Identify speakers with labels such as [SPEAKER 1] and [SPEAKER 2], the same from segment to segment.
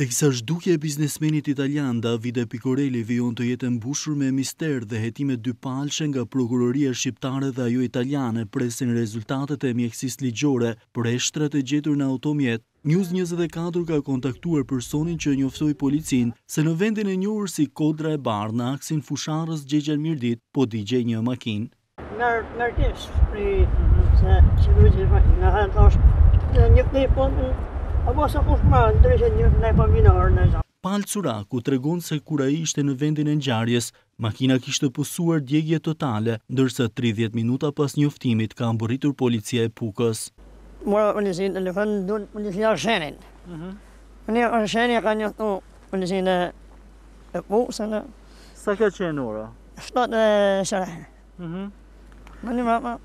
[SPEAKER 1] Të sa shduke e biznesmenit italian, Davide Picorelli vion të jetë mbushur me mister dhe jetime dy palqe nga prokuroria shqiptare dhe ajo italiane presin rezultatet e mjekësis ligjore për e e gjetur në automjet. News 24 ka kontaktuar personin që njoftoi policin se në vendin e njohur si kodra e barë në aksin fusharës gjegjen mirdit po digje një makin.
[SPEAKER 2] Nërkesh, në rëndë është një këtë i punë A mos e kush më pra ndryshe një në e përminarë në zonë.
[SPEAKER 1] Palë Curaku të regonë se kura i ishte në vendin e njarjes, makina kishtë pësuar djegje totale, ndërse 30 minuta pas njoftimit ka mburitur policia e pukës.
[SPEAKER 2] Mora për njësi në lëfën, dhënë për njësi në shenin. Për njësi në shenin e ka njështu për njësi në e pukës. Sa ka qenë ora? Shtatë e shere. Në mhm. një mrapa.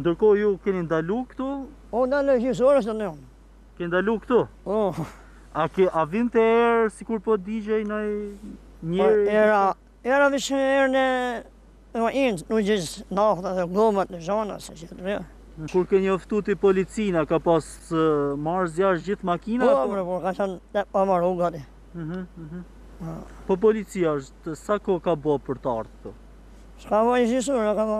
[SPEAKER 1] Ndërko ju keni ndalu
[SPEAKER 2] këtu? O, po, ndalu e gjithësorës të njëmë.
[SPEAKER 1] Ke ndalu këtu? Po. Oh. A ke a vim të erë sikur po DJ në njëri? era po, era, era vishë erë në
[SPEAKER 2] Në inë, në gjithë nahtë dhe gomët në zonë se që të
[SPEAKER 1] Kur ke njoftu ti policina, ka pas marrë zjarë gjithë makina? Po, po,
[SPEAKER 2] po, ka qënë të pa po,
[SPEAKER 1] marrë u gati. Mhm, mhm. Po. po policia është, sa ko ka bo për të artë këtu. Shka bo i zhisur, ka bo.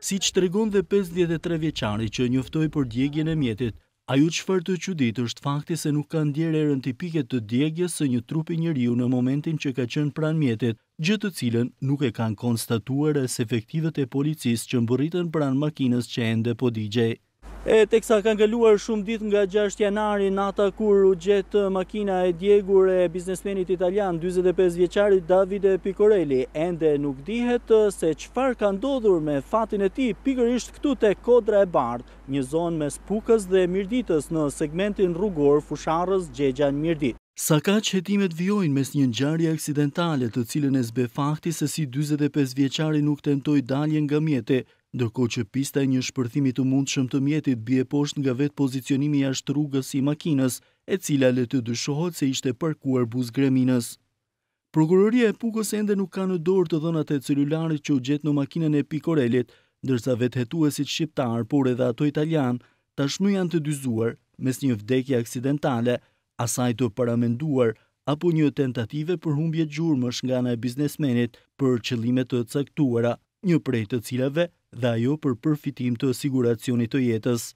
[SPEAKER 1] Si që të dhe 53 vjeçari që njoftoi për djegjen e mjetit, A ju qëfar të qudit është fakti se nuk kanë djerë erën tipike të djegjes së një trupi riu në momentin që ka qenë pran mjetit, gjë të cilën nuk e kanë konstatuar e se efektivet e policis që mbëritën pran makines që ende po digjej. E teksa kanë gëlluar shumë dit nga 6 janari nata kur u gjetë makina e djegur e biznesmenit italian 25 vjeqarit Davide Pikorelli, Ende nuk dihet se qëfar ka ndodhur me fatin e ti pikër ishtë këtu të kodra e bardë, një zonë mes pukës dhe mirditës në segmentin rrugor fusharës gjegjan mirdit. Sa ka që hetimet vjojnë mes një njarje aksidentale të cilën e zbe fakti se si 25 vjeqari nuk tentoj dalje nga mjete, Ndërko që pista e një shpërthimi të mund shëmë të mjetit bje posht nga vetë pozicionimi ashtë rrugës i makinës, e cila le të dyshohet se ishte parkuar buz greminës. Prokuroria e pukës ende nuk ka në dorë të dhënat e cilularit që u gjetë në makinën e pikorelit, ndërsa vetë hetuesit shqiptar, por edhe ato italian, tashmë janë të dyzuar, mes një vdekja aksidentale, asaj të paramenduar, apo një tentative për humbje gjurë më shngana e biznesmenit për qëllimet të caktuara, një prej të cilave dhe ajo për përfitim të siguracionit të jetës.